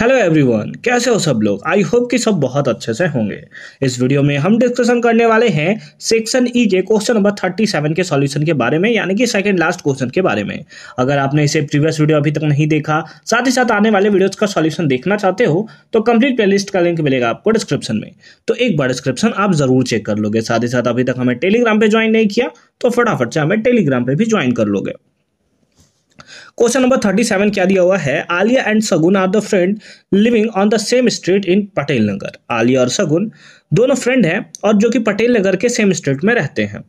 hello everyone कैसे हो सब लोग आई होप कि सब बहुत अच्छे से होंगे इस वीडियो में हम डिस्कशन करने वाले हैं सेक्शन ई e के क्वेश्चन नंबर 37 के सॉल्यूशन के बारे में यानी कि सेकंड लास्ट क्वेश्चन के बारे में अगर आपने इसे प्रीवियस वीडियो अभी तक नहीं देखा साथ ही साथ आने वाले वीडियोज का सोल्यूशन देखना चाहते हो तो कंप्लीट प्ले का लिंक मिलेगा आपको डिस्क्रिप्शन में तो एक बार डिस्क्रिप्शन आप जरूर चेक कर लोगे साथ ही साथ अभी तक हमें टेलीग्राम पर ज्वाइन नहीं किया तो फटाफट से हमें टेलीग्राम पर भी ज्वाइन कर लोगे क्वेश्चन नंबर थर्टी सेवन क्या दिया हुआ है Aliya and Sagun are the friend living on the same street in Patel Nagar Aliya और सगुन दोनों फ्रेंड हैं और जो कि पटेल नगर के सेम स्ट्रीट में रहते हैं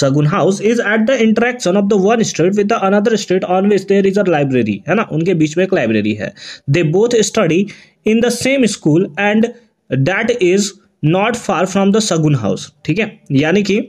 Sagun house is at the intersection of the one street with the another street on which there is a library है ना उनके बीच में एक लाइब्रेरी है they both study in the same school and that is not far from the Sagun house ठीक है यानी कि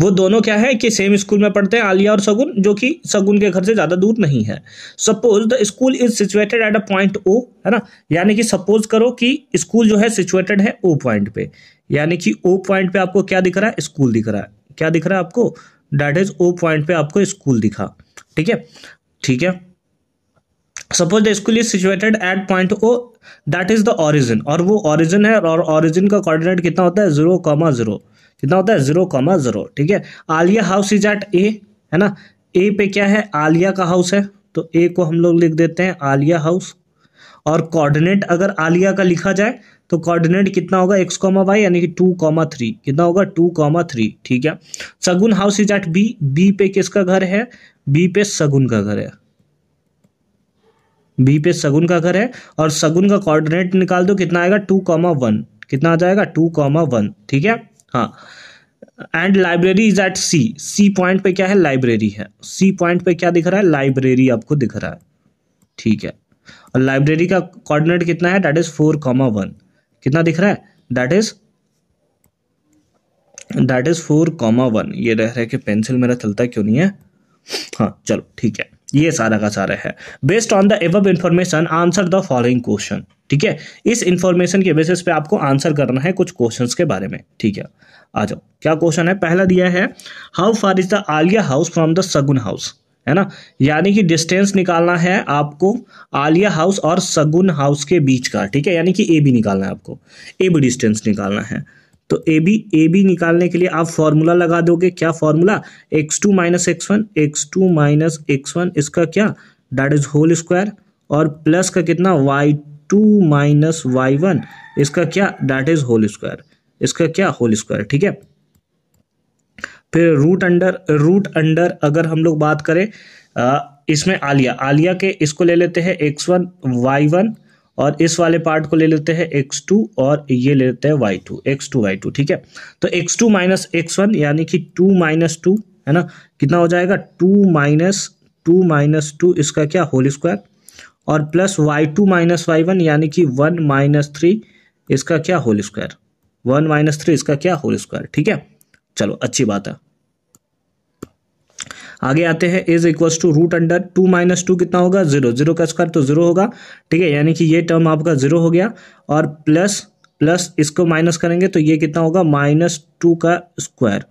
वो दोनों क्या है कि सेम स्कूल में पढ़ते हैं आलिया और सगुन जो कि सगुन के घर से ज़्यादा दूर नहीं है suppose the school is situated at a point O है ना यानी कि सपोज करो कि स्कूल जो है सिचुएटेड है ओ पॉइंट पे यानी कि ओ पॉइंट पे आपको क्या दिख रहा है स्कूल दिख रहा है क्या दिख रहा है आपको डैट इज ओ पॉइंट पे आपको स्कूल दिखा ठीक है ठीक है suppose the school is situated at point O that is the origin और वो ऑरिजिन है और ऑरिजिन का कॉर्डिनेट कितना होता है जीरो कॉमा जीरो कितना होता है जीरो कॉमा जीरो ठीक है Aliya house is at A है ना ए पे क्या है आलिया का हाउस है तो ए को हम लोग लिख देते हैं आलिया हाउस और कोऑर्डिनेट अगर आलिया का लिखा जाए तो कोऑर्डिनेट कितना होगा एक्स कॉमा वाई यानी कि टू कॉमा थ्री कितना होगा टू कॉमा थ्री ठीक है Sagun house is at B B पे किसका घर है बी पे सगुन का घर है बी पे सगुन का घर है और सगुन का कोऑर्डिनेट निकाल दो कितना आएगा टू कॉमा वन कितना आ जाएगा टू कॉमा वन ठीक है हाँ and library is at C C point पे क्या है लाइब्रेरी है सी पॉइंट पे क्या दिख रहा है लाइब्रेरी आपको दिख रहा है ठीक है और लाइब्रेरी का कोऑर्डिनेट कितना है that is four comma one कितना दिख रहा है that is that is four comma one ये रह रहे कि पेंसिल मेरा चलता क्यों नहीं है हाँ चलो ठीक है ये सारा का सारा है based on the above information answer the following question ठीक है इस इन्फॉर्मेशन के बेसिस पे आपको आंसर करना है कुछ क्वेश्चंस के बारे में ठीक है आ जाओ क्या क्वेश्चन है पहला दिया है how far is the Aliya house from the Sagun house है ना यानी कि डिस्टेंस निकालना है आपको आलिया हाउस और सगुन हाउस के बीच का ठीक है यानी कि ए भी निकालना है आपको ए भी डिस्टेंस निकालना है तो ए बी ए बी निकालने के लिए आप फॉर्मूला लगा दोगे क्या formula X two minus x one X two minus x one इसका क्या डैट इज होल स्क्वायर और प्लस का कितना Y two minus Y one इसका क्या डैट इज होल स्क्वायर इसका क्या होल स्क्वायर ठीक है फिर रूट अंडर रूट अंडर अगर हम लोग बात करें आ, इसमें आलिया आलिया के इसको ले लेते हैं एक्स वन वाई वन और इस वाले पार्ट को ले लेते हैं एक्स टू और ये ले लेते हैं Y two X two Y two ठीक है तो X two minus x one यानी कि टू माइनस टू है ना कितना हो जाएगा two minus two minus two इसका क्या होल स्क्वायर और plus Y two minus Y one यानी कि वन माइनस थ्री इसका क्या whole square one minus three इसका क्या होल स्क्वायर ठीक है चलो अच्छी बात है आगे आते हैं is equals to root under two minus two कितना होगा जीरो जीरो का स्क्वायर तो जीरो होगा ठीक है यानी कि ये टर्म आपका जीरो हो गया और प्लस प्लस इसको माइनस करेंगे तो ये कितना होगा माइनस टू का स्क्वायर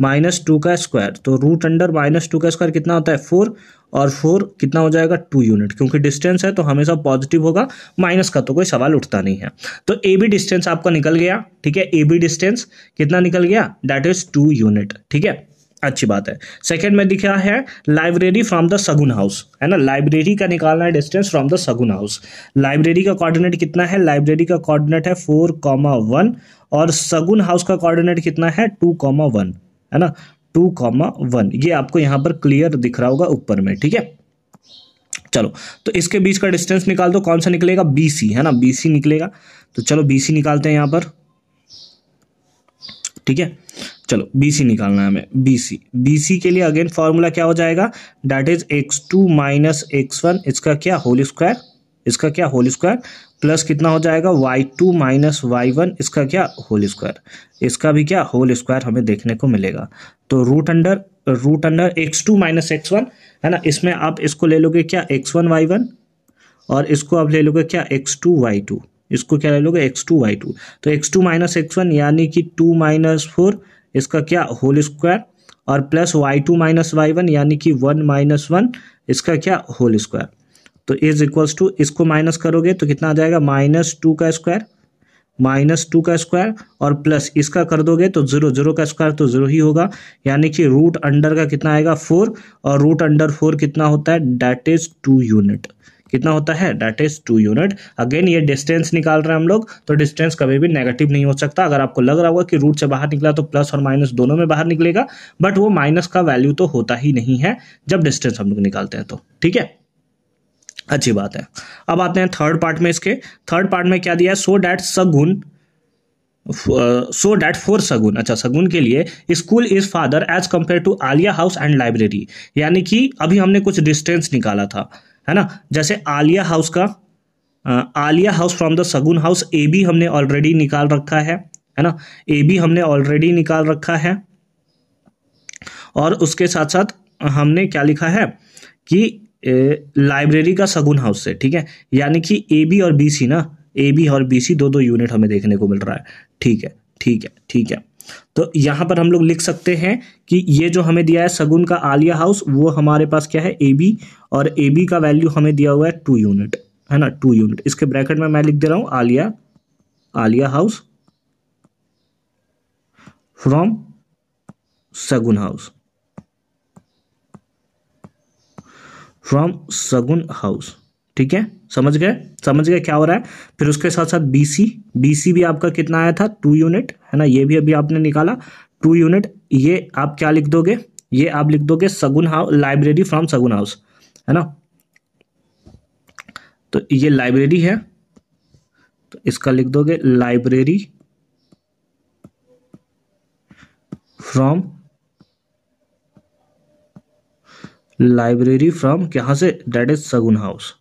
माइनस टू का स्क्वायर तो रूट अंडर माइनस टू का स्क्वायर कितना होता है फोर और फोर कितना हो जाएगा टू यूनिट क्योंकि डिस्टेंस है तो हमेशा पॉजिटिव होगा माइनस का तो कोई सवाल उठता नहीं है तो ए बी डिस्टेंस आपका निकल गया ठीक है ए बी डिस्टेंस कितना निकल गया दैट इज टू यूनिट ठीक है अच्छी बात है सेकेंड में दिखा है library from the Sagun house है ना लाइब्रेरी का निकालना है distance from the Sagun house library का कोऑर्डिनेट कितना है लाइब्रेरी का कोऑर्डिनेट है फोर कॉमा वन और सगुन हाउस का कोऑर्डिनेट कितना है टू कॉमा वन है ना टू कॉमा वन ये आपको यहाँ पर क्लियर दिख रहा होगा ऊपर में ठीक है चलो तो इसके बीच का डिस्टेंस निकाल दो कौन सा निकलेगा बी सी है ना बी सी निकलेगा तो चलो बी सी निकालते हैं यहाँ पर ठीक है चलो बीसी निकालना है हमें बीसी बीसी के लिए अगेन फार्मूला क्या हो जाएगा that is X two minus x one इसका क्या होल स्क्वायर इसका क्या होल स्क्वायर प्लस कितना हो जाएगा Y two minus Y one इसका क्या होल स्क्वायर इसका भी क्या होल स्क्वायर हमें देखने को मिलेगा तो root under root under X two minus x one है ना इसमें आप इसको ले लोगे क्या एक्स वन वाई वन और इसको आप ले लोगे क्या एक्स टू वाई टू इसको क्या ले लोगे एक्स टू वाई टू तो X two minus x one यानी कि टू माइनस फोर इसका क्या होल स्क्वायर और plus Y two minus Y one यानी कि वन माइनस वन इसका क्या होल स्क्वायर तो इज इक्वल्स टू इसको माइनस करोगे तो कितना आ जाएगा माइनस टू का स्क्वायर माइनस टू का स्क्वायर और प्लस इसका कर दोगे तो जीरो जीरो का स्क्वायर तो जीरो ही होगा यानी कि रूट अंडर का कितना आएगा फोर और रूट अंडर फोर कितना होता है डैट इज टू यूनिट कितना होता है that is two unit again ये डिस्टेंस निकाल रहे हैं हम लोग तो डिस्टेंस कभी भी नेगेटिव नहीं हो सकता अगर आपको लग रहा होगा कि रूट से बाहर निकला तो प्लस और माइनस दोनों में बाहर निकलेगा बट वो माइनस का वैल्यू तो होता ही नहीं है जब डिस्टेंस हम लोग निकालते हैं तो ठीक है अच्छी बात है अब आते हैं थर्ड पार्ट में इसके थर्ड पार्ट में क्या दिया है सो डैट सगुन सो डैट फोर सगुन अच्छा सगुन के लिए school is farther as compare to Aliya house and library यानी कि अभी हमने कुछ डिस्टेंस निकाला था है ना जैसे आलिया हाउस का Aliya house from the Sagun house A B हमने ऑलरेडी निकाल रखा है है ना ए बी हमने ऑलरेडी निकाल रखा है और उसके साथ साथ हमने क्या लिखा है कि लाइब्रेरी का सगुन हाउस से ठीक है यानी कि ए बी और बी सी ना ए बी और बी सी दो दो यूनिट हमें देखने को मिल रहा है ठीक है ठीक है ठीक है तो यहाँ पर हम लोग लिख सकते हैं कि ये जो हमें दिया है सगुन का आलिया हाउस वो हमारे पास क्या है ए बी और ए बी का वैल्यू हमें दिया हुआ है टू यूनिट है ना टू यूनिट इसके ब्रैकेट में मैं लिख दे रहा हूँ Aliya Aliya house from Sagun house from Sagun house ठीक है समझ गए समझ गए क्या हो रहा है फिर उसके साथ साथ बी सी बी सी भी आपका कितना आया था टू यूनिट है ना ये भी अभी आपने निकाला टू यूनिट ये आप क्या लिख दोगे ये आप लिख दोगे Sagun house library from Sagun house है ना तो ये लाइब्रेरी है तो इसका लिख दोगे लाइब्रेरी फ्रॉम लाइब्रेरी फ्रॉम यहां से डेट इज सगुन हाउस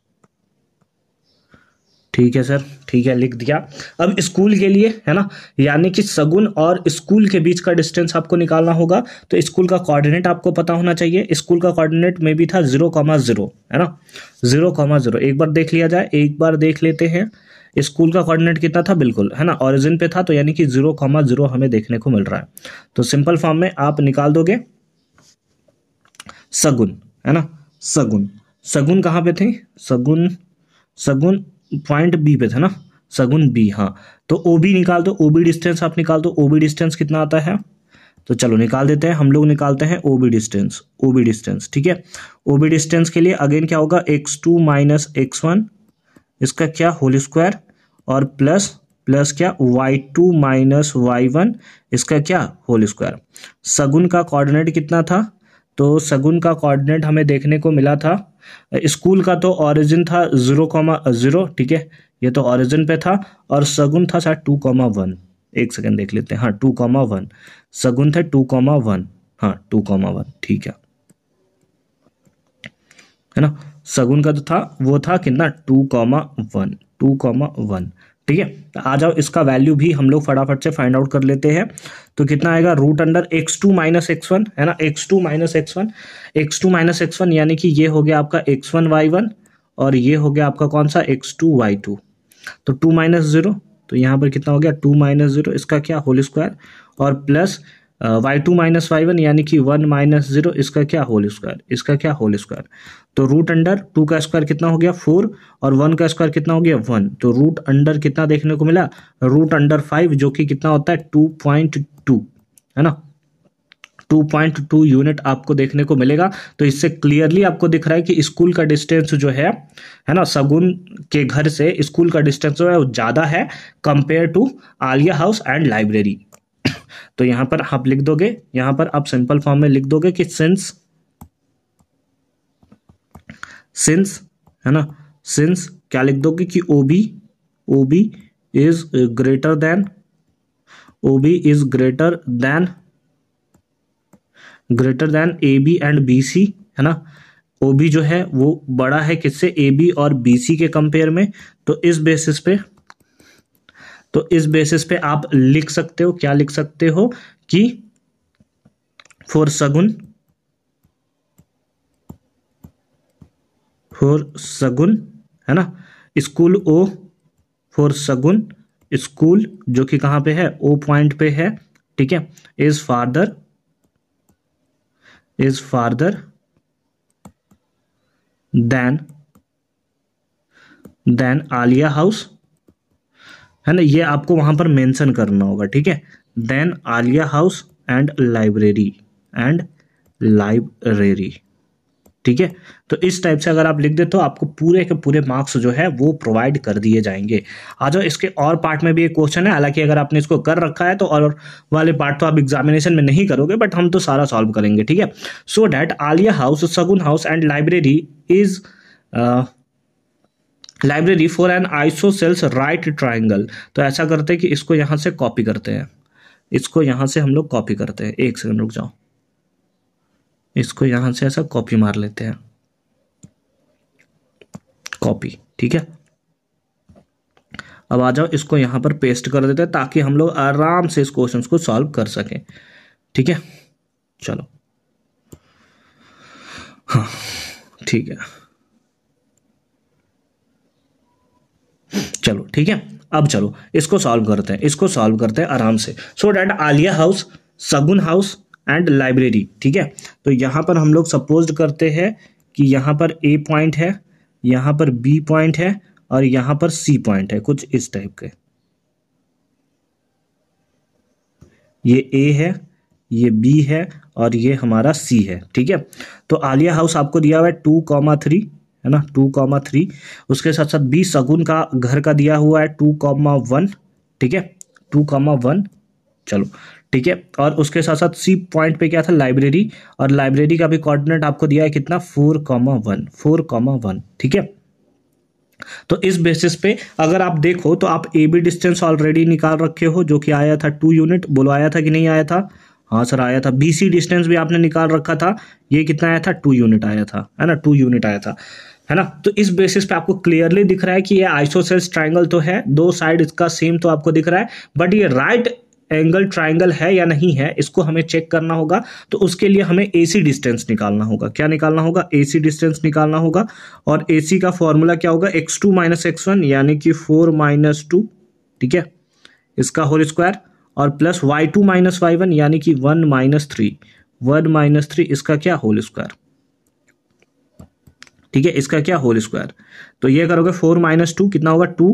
ठीक है सर ठीक है लिख दिया अब स्कूल के लिए है ना यानी कि सगुन और स्कूल के बीच का डिस्टेंस आपको निकालना होगा तो स्कूल का कोऑर्डिनेट आपको पता होना चाहिए स्कूल का कोऑर्डिनेट में भी था जीरो कॉमा जीरो है ना जीरो कॉमा जीरो एक बार देख लिया जाए एक बार देख लेते हैं स्कूल का कोऑर्डिनेट कितना था बिल्कुल है ना ऑरिजिन पे था तो यानी कि जीरो कॉमा जीरो हमें देखने को मिल रहा है तो सिंपल फॉर्म में आप निकाल दोगे सगुन है ना सगुन सगुन कहाँ पे थे सगुन सगुन पॉइंट बी पे था ना सगुन बी हाँ तो ओ बी निकाल दो ओ बी डिस्टेंस आप निकाल दो ओ बी डिस्टेंस कितना आता है तो चलो निकाल देते हैं हम लोग निकालते हैं O B distance O B distance ठीक है ओ बी डिस्टेंस के लिए अगेन क्या होगा x two minus x one इसका क्या होल स्क्वायर और प्लस प्लस क्या Y two minus Y one इसका क्या होल स्क्वायर सगुन का कोऑर्डिनेट कितना था तो सगुन का कोऑर्डिनेट हमें देखने को मिला था स्कूल का तो ऑरिजिन था ज़ीरो कॉमा ज़ीरो ठीक है ये तो ऑरिजिन पे था और सगुन था सर टू कॉमा वन एक सेकेंड देख लेते हैं हाँ टू कॉमा वन सगुन था टू कॉमा वन हाँ टू कॉमा वन ठीक है है ना सगुन का तो था वो था कितना two comma one two comma one ठीक है तो आ जाओ इसका वैल्यू भी हम लोग फटाफट से फाइंड आउट कर लेते हैं तो कितना आएगा root under X two minus x one है ना X two minus x one X two minus x one यानी कि ये हो गया आपका एक्स वन वाई वन और ये हो गया आपका कौन सा एक्स टू वाई टू तो टू माइनस ज़ीरो तो यहाँ पर कितना हो गया टू माइनस ज़ीरो इसका क्या होल स्क्वायर और plus Y two minus Y one यानी कि वन माइनस जीरो इसका क्या होल स्क्वायर इसका क्या होल स्क्वायर तो रूट अंडर टू का स्क्वायर कितना हो गया फोर और वन का स्क्वायर कितना हो गया वन तो रूट अंडर कितना देखने को मिला रूट अंडर फाइव जो कि कितना होता है टू पॉइंट टू है ना 2.2 यूनिट आपको देखने को मिलेगा तो इससे क्लियरली आपको दिख रहा है कि स्कूल का डिस्टेंस जो है है ना सगुन के घर से स्कूल का डिस्टेंस जो है वो ज़्यादा है compare to Aliya house and library तो यहां पर आप लिख दोगे यहां पर आप सिंपल फॉर्म में लिख दोगे कि सिंस सिंस है ना सिंस क्या लिख दोगे कि O B O B is greater than O B is greater than greater than A B and B C है ना ओ बी जो है वो बड़ा है किससे ए बी और बी सी के कंपेयर में तो इस बेसिस पे तो इस बेसिस पे आप लिख सकते हो क्या लिख सकते हो कि फॉर सगुन फॉर सगुन है ना school O for Sagun school जो कि कहां पे है ओ पॉइंट पे है ठीक है is farther is farther than than Aliya house है ना ये आपको वहां पर मेंशन करना होगा ठीक है then Aliya house and library and library ठीक है तो इस टाइप से अगर आप लिख दे तो आपको पूरे के पूरे मार्क्स जो है वो प्रोवाइड कर दिए जाएंगे आ जाओ इसके और पार्ट में भी एक क्वेश्चन है हालांकि अगर आपने इसको कर रखा है तो और वाले पार्ट तो आप एग्जामिनेशन में नहीं करोगे बट हम तो सारा सॉल्व करेंगे ठीक है so that Aliya house Sagun house and library is library for an isosceles right triangle तो ऐसा करते हैं कि इसको यहाँ से कॉपी करते हैं इसको यहाँ से हम लोग कॉपी करते हैं एक सेकंड रुक जाओ इसको यहाँ से ऐसा कॉपी मार लेते हैं कॉपी ठीक है अब आ जाओ इसको यहाँ पर पेस्ट कर देते हैं ताकि हम लोग आराम से इस क्वेश्चन को सॉल्व कर सकें ठीक है चलो हाँ ठीक है चलो ठीक है अब चलो इसको सॉल्व करते हैं इसको सॉल्व करते हैं आराम से so that Aliya house Sagun house and library ठीक है तो यहाँ पर हम लोग सपोज करते हैं कि यहाँ पर ए पॉइंट है यहाँ पर बी पॉइंट है और यहाँ पर सी पॉइंट है कुछ इस टाइप के ये ए है ये बी है और ये हमारा सी है ठीक है तो आलिया हाउस आपको दिया हुआ है टू कॉमा थ्री है ना टू कॉमा थ्री उसके साथ साथ बी सगुन का घर का दिया हुआ है टू कॉमा वन ठीक है टू कॉमा वन चलो ठीक है और उसके साथ साथ सी पॉइंट पे क्या था लाइब्रेरी और लाइब्रेरी का भी कोऑर्डिनेट आपको दिया है कितना four comma one four comma one ठीक है तो इस बेसिस पे अगर आप देखो तो आप ए बी डिस्टेंस ऑलरेडी निकाल रखे हो जो कि आया था टू यूनिट बोलो आया था कि नहीं आया था हाँ सर आया था बी सी डिस्टेंस भी आपने निकाल रखा था ये कितना आया था टू यूनिट आया था है ना टू यूनिट आया था है ना तो इस बेसिस पे आपको क्लियरली दिख रहा है कि ये आइसोसेल्स ट्राइंगल तो है दो साइड इसका सेम तो आपको दिख रहा है बट ये राइट एंगल ट्राइंगल है या नहीं है इसको हमें चेक करना होगा तो उसके लिए हमें एसी डिस्टेंस निकालना होगा क्या निकालना होगा एसी डिस्टेंस निकालना होगा और एसी का फॉर्मूला क्या होगा x two minus x one यानी कि फोर माइनस टू ठीक है इसका होल स्क्वायर और plus Y two minus Y one यानी कि one minus three one minus three इसका क्या होल स्क्वायर ठीक है इसका क्या होल स्क्वायर तो ये करोगे फोर माइनस टू कितना होगा टू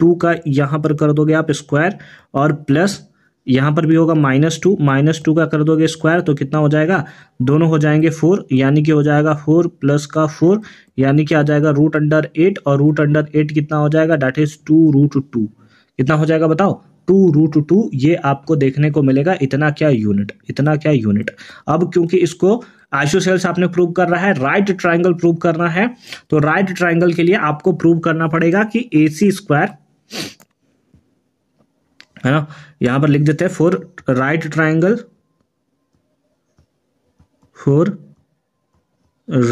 टू का यहाँ पर कर दोगे आप स्क्वायर और प्लस यहाँ पर भी होगा माइनस टू माइनस टू का कर दोगे स्क्वायर तो कितना हो जाएगा दोनों हो जाएंगे फोर यानी कि हो जाएगा फोर प्लस का फोर यानी कि आ जाएगा रूट अंडर एट और रूट अंडर एट कितना हो जाएगा that is two root two कितना हो जाएगा बताओ टू रूट टू ये आपको देखने को मिलेगा इतना क्या यूनिट इतना क्या यूनिट अब क्योंकि इसको सेल्स आपने प्रूव रहा है राइट ट्राइंगल प्रूव करना है तो राइट ट्राइंगल के लिए आपको प्रूव करना पड़ेगा कि ए सी स्क्वायर है ना यहां पर लिख देते हैं for right triangle for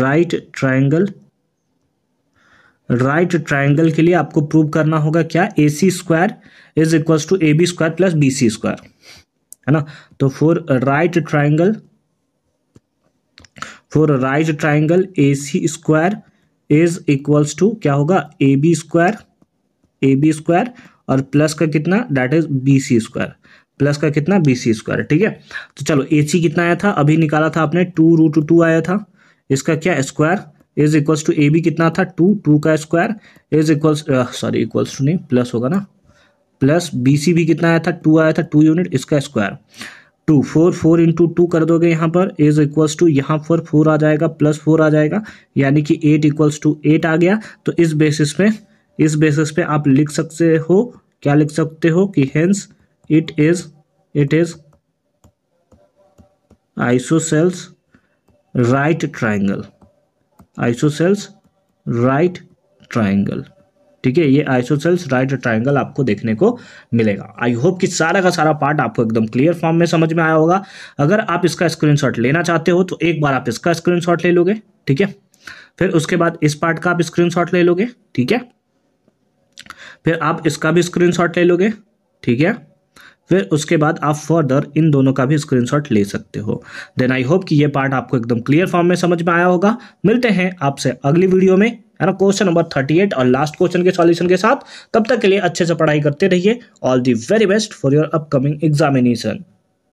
right triangle right triangle के लिए आपको प्रूव करना होगा क्या A C square is equal to A B square plus B C square है ना तो for right triangle for right triangle A C square is equal to क्या होगा A B square A B square और plus का कितना that is B C square plus का कितना बी सी स्क्वायर ठीक है तो चलो ए सी कितना आया था अभी निकाला था आपने टू रूट टू आया था इसका क्या square is equals to A B कितना था टू टू का square is equals sorry equals to नहीं प्लस होगा ना प्लस बी सी भी कितना आया था टू आया था टू यूनिट इसका square two four four into two कर दोगे यहाँ पर इज इक्वल्स टू यहाँ पर फोर आ जाएगा प्लस फोर आ जाएगा यानी कि एट इक्वल्स टू एट आ गया तो इस बेसिस पे इस बेसिस पे आप लिख सकते हो क्या लिख सकते हो कि hence it is it is isosceles right triangle isosceles right triangle ठीक है ये आइसोसेल्स राइट ट्राइंगल आपको देखने को मिलेगा आई होप कि सारा का सारा पार्ट आपको एकदम क्लियर फॉर्म में समझ में आया होगा अगर आप इसका स्क्रीनशॉट लेना चाहते हो तो एक बार आप इसका स्क्रीनशॉट ले लोगे ठीक है फिर उसके बाद इस पार्ट का आप स्क्रीनशॉट ले लोगे ठीक है फिर आप इसका भी स्क्रीन ले लोगे ठीक है फिर उसके बाद आप फर्दर इन दोनों का भी स्क्रीनशॉट ले सकते हो देन आई होप कि ये पार्ट आपको एकदम क्लियर फॉर्म में समझ में आया होगा मिलते हैं आपसे अगली वीडियो में है ना क्वेश्चन नंबर 38 और लास्ट क्वेश्चन के सॉल्यूशन के साथ तब तक के लिए अच्छे से पढ़ाई करते रहिए all the very best for your upcoming examination